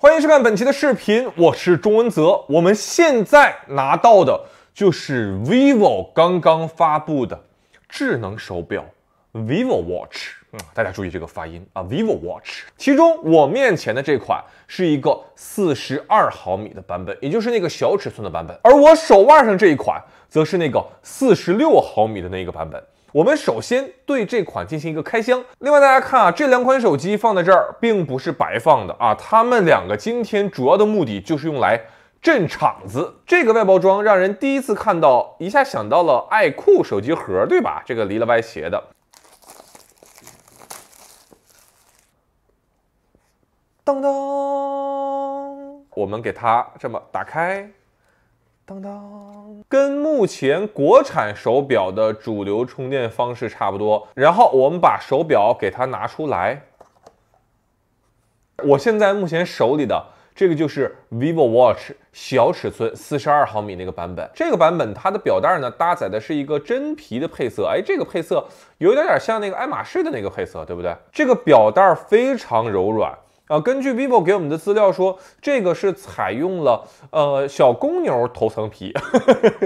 欢迎收看本期的视频，我是钟文泽。我们现在拿到的就是 vivo 刚刚发布的智能手表 vivo watch。嗯，大家注意这个发音啊，vivo watch。其中我面前的这款是一个四十二毫米的版本，也就是那个小尺寸的版本；而我手腕上这一款则是那个四十六毫米的那个版本。我们首先对这款进行一个开箱。另外，大家看啊，这两款手机放在这儿并不是白放的啊，它们两个今天主要的目的就是用来镇场子。这个外包装让人第一次看到，一下想到了爱酷手机盒，对吧？这个离了歪斜的，当当，我们给它这么打开。当当，跟目前国产手表的主流充电方式差不多。然后我们把手表给它拿出来。我现在目前手里的这个就是 vivo watch 小尺寸四十二毫米那个版本。这个版本它的表带呢，搭载的是一个真皮的配色。哎，这个配色有点点像那个爱马仕的那个配色，对不对？这个表带非常柔软。啊，根据 vivo 给我们的资料说，这个是采用了呃小公牛头层皮，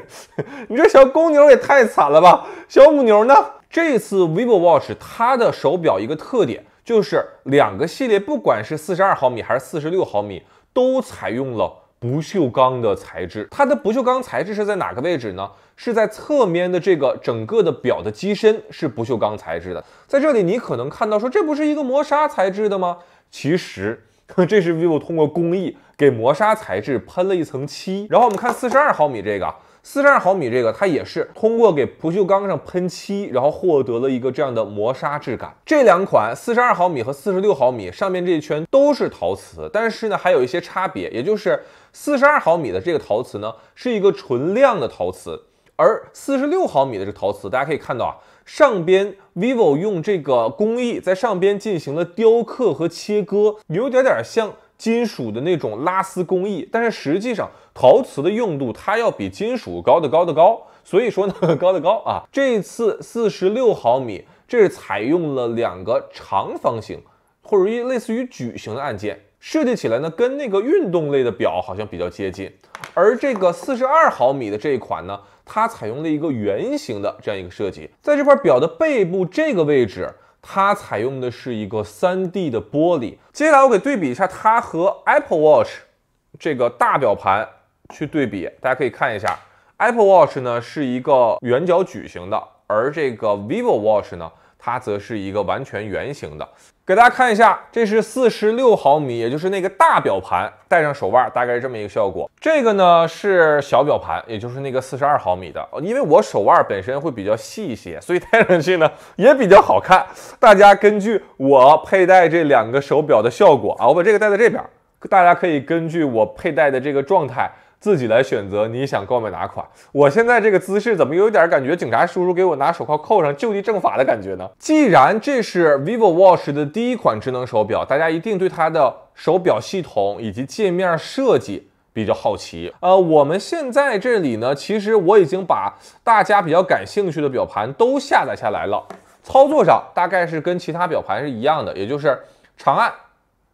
你这小公牛也太惨了吧？小母牛呢？这次 vivo watch 它的手表一个特点就是两个系列，不管是四十二毫米还是四十六毫米，都采用了。不锈钢的材质，它的不锈钢材质是在哪个位置呢？是在侧面的这个整个的表的机身是不锈钢材质的。在这里你可能看到说这不是一个磨砂材质的吗？其实 这是 vivo 通过工艺给磨砂材质喷了一层漆。然后我们看四十二毫米这个。四十二毫米这个，它也是通过给不锈钢上喷漆，然后获得了一个这样的磨砂质感。这两款四十二毫米和四十六毫米上面这一圈都是陶瓷，但是呢，还有一些差别，也就是四十二毫米的这个陶瓷呢是一个纯亮的陶瓷，而四十六毫米的这个陶瓷，大家可以看到啊，上边 vivo 用这个工艺在上边进行了雕刻和切割，有点点像。金属的那种拉丝工艺，但是实际上陶瓷的硬度它要比金属高的高的高，所以说呢 高的高啊，这次四十六毫米，这是采用了两个长方形或者一类似于矩形的按键，设计起来呢跟那个运动类的表好像比较接近，而这个四十二毫米的这一款呢，它采用了一个圆形的这样一个设计，在这块表的背部这个位置。它采用的是一个三 D 的玻璃。接下来我给对比一下它和 Apple Watch 这个大表盘去对比，大家可以看一下，Apple Watch 呢是一个圆角矩形的，而这个 Vivo Watch 呢，它则是一个完全圆形的。给大家看一下，这是四十六毫米，也就是那个大表盘，戴上手腕大概是这么一个效果。这个呢是小表盘，也就是那个四十二毫米的。因为我手腕本身会比较细一些，所以戴上去呢也比较好看。大家根据我佩戴这两个手表的效果啊，我把这个戴在这边，大家可以根据我佩戴的这个状态。自己来选择你想购买哪款。我现在这个姿势怎么有点感觉警察叔叔给我拿手铐扣上就地正法的感觉呢？既然这是 vivo watch 的第一款智能手表，大家一定对它的手表系统以及界面设计比较好奇。呃，我们现在这里呢，其实我已经把大家比较感兴趣的表盘都下载下来了。操作上大概是跟其他表盘是一样的，也就是长按，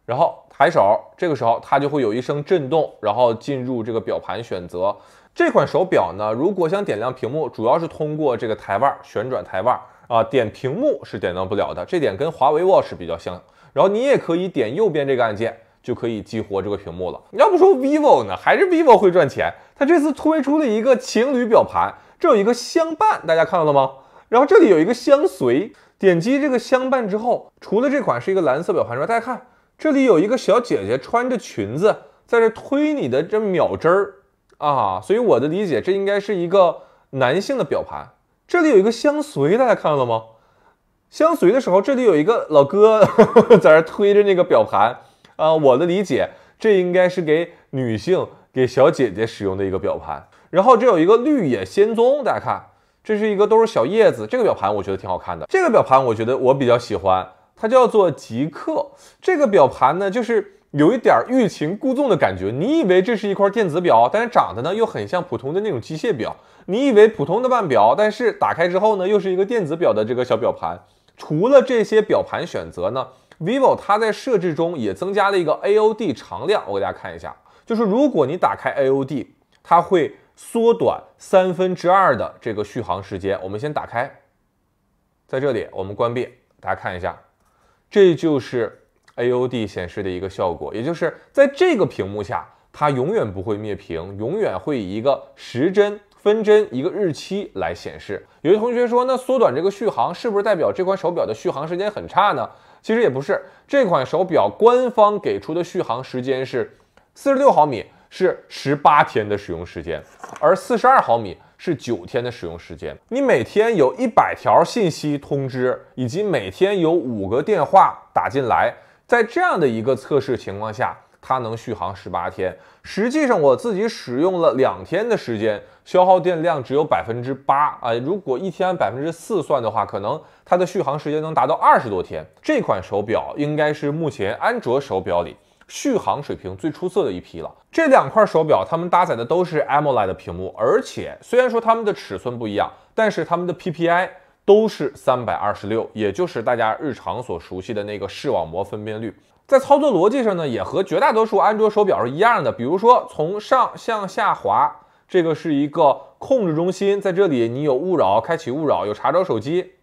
然后。抬手，这个时候它就会有一声震动，然后进入这个表盘选择。这款手表呢，如果想点亮屏幕，主要是通过这个台腕旋转台腕啊，点屏幕是点亮不了的，这点跟华为 Watch 比较像。然后你也可以点右边这个按键，就可以激活这个屏幕了。要不说 vivo 呢，还是 vivo 会赚钱。它这次推出了一个情侣表盘，这有一个相伴，大家看到了吗？然后这里有一个相随，点击这个相伴之后，除了这款是一个蓝色表盘之外，大家看。这里有一个小姐姐穿着裙子在这推你的这秒针儿啊，所以我的理解这应该是一个男性的表盘。这里有一个相随，大家看到了吗？相随的时候，这里有一个老哥 在那推着那个表盘啊，我的理解这应该是给女性、给小姐姐使用的一个表盘。然后这有一个绿野仙踪，大家看，这是一个都是小叶子，这个表盘我觉得挺好看的，这个表盘我觉得我比较喜欢。它叫做极客，这个表盘呢，就是有一点欲擒故纵的感觉。你以为这是一块电子表，但是长得呢又很像普通的那种机械表。你以为普通的腕表，但是打开之后呢，又是一个电子表的这个小表盘。除了这些表盘选择呢，vivo 它在设置中也增加了一个 AOD 常亮。我给大家看一下，就是如果你打开 AOD，它会缩短三分之二的这个续航时间。我们先打开，在这里我们关闭，大家看一下。这就是 A O D 显示的一个效果，也就是在这个屏幕下，它永远不会灭屏，永远会以一个时针、分针、一个日期来显示。有些同学说，那缩短这个续航是不是代表这款手表的续航时间很差呢？其实也不是，这款手表官方给出的续航时间是四十六毫米是十八天的使用时间，而四十二毫米。是九天的使用时间，你每天有一百条信息通知，以及每天有五个电话打进来，在这样的一个测试情况下，它能续航十八天。实际上我自己使用了两天的时间，消耗电量只有百分之八啊。如果一天按百分之四算的话，可能它的续航时间能达到二十多天。这款手表应该是目前安卓手表里。续航水平最出色的一批了。这两块手表它们搭载的都是 AMOLED 的屏幕，而且虽然说它们的尺寸不一样，但是它们的 PPI 都是三百二十六，也就是大家日常所熟悉的那个视网膜分辨率。在操作逻辑上呢，也和绝大多数安卓手表是一样的。比如说从上向下滑，这个是一个控制中心，在这里你有勿扰，开启勿扰，有查找手机。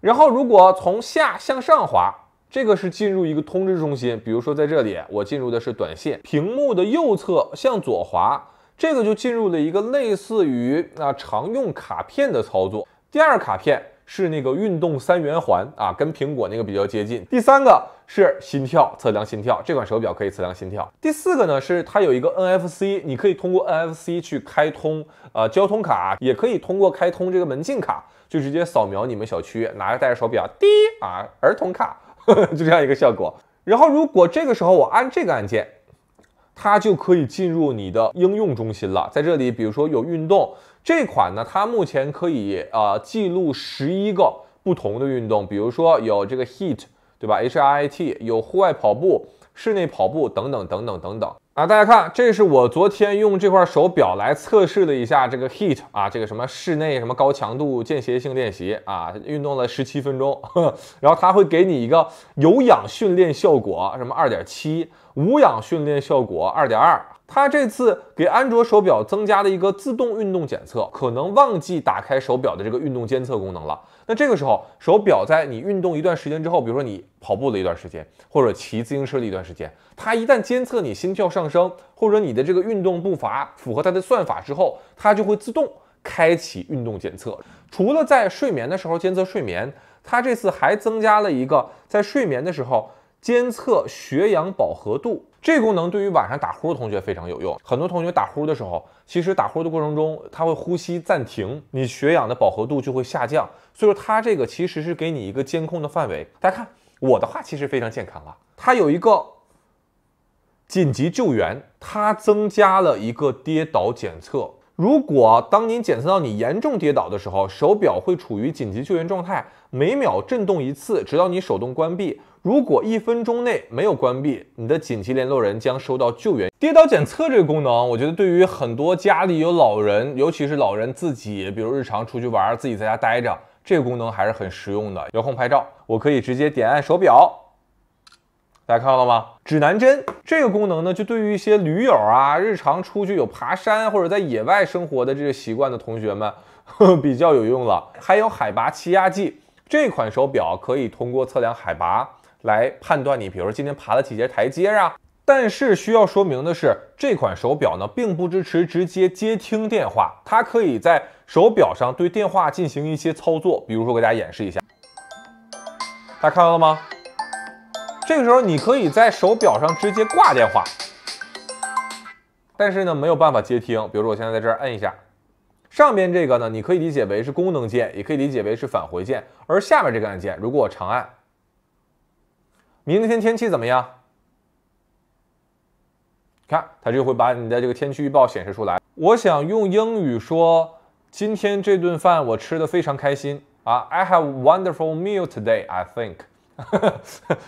然后如果从下向上滑。这个是进入一个通知中心，比如说在这里，我进入的是短线，屏幕的右侧向左滑，这个就进入了一个类似于啊常用卡片的操作。第二卡片是那个运动三圆环啊，跟苹果那个比较接近。第三个是心跳测量心跳，这款手表可以测量心跳。第四个呢是它有一个 NFC，你可以通过 NFC 去开通呃交通卡，也可以通过开通这个门禁卡，就直接扫描你们小区，拿着带着手表，滴啊儿童卡。就这样一个效果。然后，如果这个时候我按这个按键，它就可以进入你的应用中心了。在这里，比如说有运动这款呢，它目前可以呃记录十一个不同的运动，比如说有这个 heat，对吧？H I T，有户外跑步。室内跑步等等等等等等啊！大家看，这是我昨天用这块手表来测试了一下这个 heat 啊，这个什么室内什么高强度间歇性练习啊，运动了十七分钟，然后它会给你一个有氧训练效果，什么二点七，无氧训练效果二点二。它这次给安卓手表增加了一个自动运动检测，可能忘记打开手表的这个运动监测功能了。那这个时候，手表在你运动一段时间之后，比如说你跑步了一段时间，或者骑自行车了一段时间，它一旦监测你心跳上升，或者你的这个运动步伐符合它的算法之后，它就会自动开启运动检测。除了在睡眠的时候监测睡眠，它这次还增加了一个在睡眠的时候。监测血氧饱和度，这功能对于晚上打呼的同学非常有用。很多同学打呼的时候，其实打呼的过程中，他会呼吸暂停，你血氧的饱和度就会下降。所以说，它这个其实是给你一个监控的范围。大家看我的话，其实非常健康了。它有一个紧急救援，它增加了一个跌倒检测。如果当您检测到你严重跌倒的时候，手表会处于紧急救援状态，每秒震动一次，直到你手动关闭。如果一分钟内没有关闭，你的紧急联络人将收到救援。跌倒检测这个功能，我觉得对于很多家里有老人，尤其是老人自己，比如日常出去玩，自己在家待着，这个功能还是很实用的。遥控拍照，我可以直接点按手表。大家看到了吗？指南针这个功能呢，就对于一些驴友啊，日常出去有爬山或者在野外生活的这些习惯的同学们，比较有用了。还有海拔气压计，这款手表可以通过测量海拔来判断你，比如说今天爬了几节台阶啊。但是需要说明的是，这款手表呢，并不支持直接接听电话，它可以在手表上对电话进行一些操作，比如说给大家演示一下。大家看到了吗？这个时候，你可以在手表上直接挂电话，但是呢，没有办法接听。比如说，我现在在这儿摁一下，上边这个呢，你可以理解为是功能键，也可以理解为是返回键。而下面这个按键，如果我长按，明天天气怎么样？看，它就会把你的这个天气预报显示出来。我想用英语说，今天这顿饭我吃的非常开心啊。I have wonderful meal today, I think.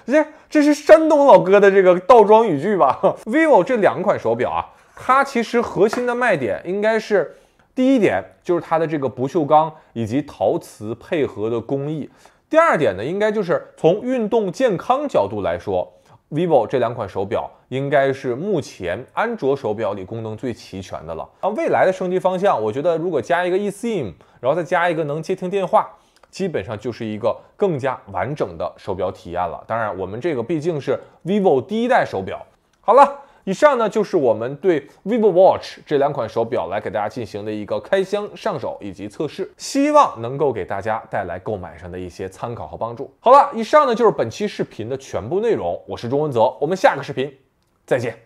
这 这是山东老哥的这个倒装语句吧？vivo 这两款手表啊，它其实核心的卖点应该是第一点，就是它的这个不锈钢以及陶瓷配合的工艺。第二点呢，应该就是从运动健康角度来说，vivo 这两款手表应该是目前安卓手表里功能最齐全的了。啊，未来的升级方向，我觉得如果加一个 eSIM，然后再加一个能接听电话。基本上就是一个更加完整的手表体验了。当然，我们这个毕竟是 vivo 第一代手表。好了，以上呢就是我们对 vivo watch 这两款手表来给大家进行的一个开箱、上手以及测试，希望能够给大家带来购买上的一些参考和帮助。好了，以上呢就是本期视频的全部内容。我是钟文泽，我们下个视频再见。